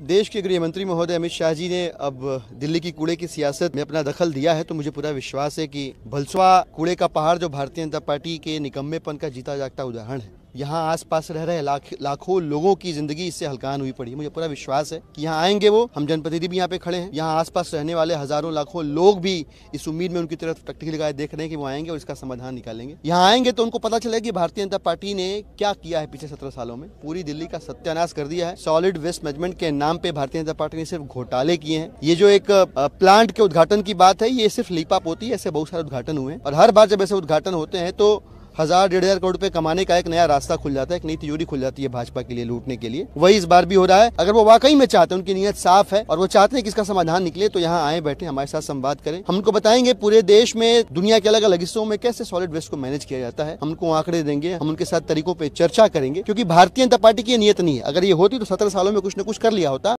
देश के गृह मंत्री महोदय अमित शाह जी ने अब दिल्ली की कूड़े की सियासत में अपना दखल दिया है तो मुझे पूरा विश्वास है कि भलसवा कूड़े का पहाड़ जो भारतीय जनता पार्टी के निकम्मेपन का जीता जागता उदाहरण है यहाँ आसपास रह रहे लाख, लाखों लोगों की जिंदगी इससे हलकान हुई पड़ी मुझे पूरा विश्वास है कि यहाँ आएंगे वो हम जनप्रतिनिधि भी यहाँ पे खड़े हैं यहाँ आसपास रहने वाले हजारों लाखों लोग भी इस उम्मीद में उनकी तरफ टकटकी लगाए देख रहे हैं कि वो आएंगे और इसका समाधान निकालेंगे यहाँ आएंगे तो उनको पता चलेगा की भारतीय जनता पार्टी ने क्या किया है पिछले सत्रह सालों में पूरी दिल्ली का सत्यानाश कर दिया है सॉलिड वेस्ट मैनेजमेंट के नाम पे भारतीय जनता पार्टी ने सिर्फ घोटाले किए हैं ये जो एक प्लांट के उद्घाटन की बात है ये सिर्फ लीपाप होती है ऐसे बहुत सारे उद्घाटन हुए हैं और हर बार जब ऐसे उद्घाटन होते हैं तो हजार डेढ़ हजार करोड़ रुपए कमाने का एक नया रास्ता खुल जाता है एक नई तिजोरी खुल जाती है भाजपा के लिए लूटने के लिए वही इस बार भी हो रहा है अगर वो वाकई में चाहते हैं उनकी नीयत साफ है और वो चाहते हैं कि इसका समाधान निकले तो यहाँ आए बैठे हमारे साथ संवाद करें हम उनको बताएंगे पूरे देश में दुनिया के अलग अलग हिस्सों में कैसे सॉलिड वेस्ट को मैनेज किया जाता है हमको आंकड़े देंगे हम उनके साथ तरीकों पर चर्चा करेंगे क्योंकि भारतीय जनता पार्टी की नियत नहीं है अगर ये होती तो सत्रह सालों में कुछ न कुछ कर लिया होता